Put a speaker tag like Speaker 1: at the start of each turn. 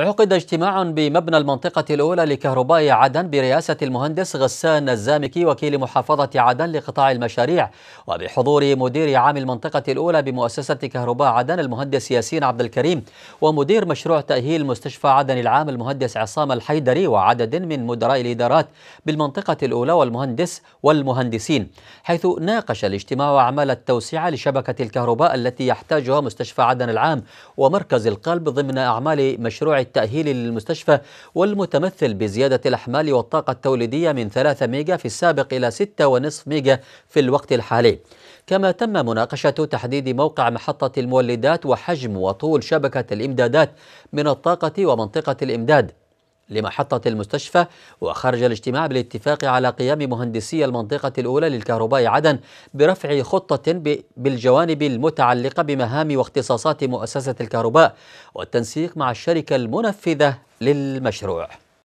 Speaker 1: عقد اجتماع بمبنى المنطقة الأولى لكهرباء عدن برئاسة المهندس غسان الزامكي وكيل محافظة عدن لقطاع المشاريع وبحضور مدير عام المنطقة الأولى بمؤسسة كهرباء عدن المهندس ياسين عبد الكريم ومدير مشروع تأهيل مستشفى عدن العام المهندس عصام الحيدري وعدد من مدراء الإدارات بالمنطقة الأولى والمهندس والمهندسين حيث ناقش الاجتماع أعمال التوسعة لشبكة الكهرباء التي يحتاجها مستشفى عدن العام ومركز القلب ضمن أعمال مشروع التأهيل للمستشفى والمتمثل بزيادة الأحمال والطاقة التوليدية من 3 ميجا في السابق إلى 6.5 ميجا في الوقت الحالي كما تم مناقشة تحديد موقع محطة المولدات وحجم وطول شبكة الإمدادات من الطاقة ومنطقة الإمداد لمحطة المستشفى وخرج الاجتماع بالاتفاق على قيام مهندسي المنطقة الأولى للكهرباء عدن برفع خطة بالجوانب المتعلقة بمهام واختصاصات مؤسسة الكهرباء والتنسيق مع الشركة المنفذة للمشروع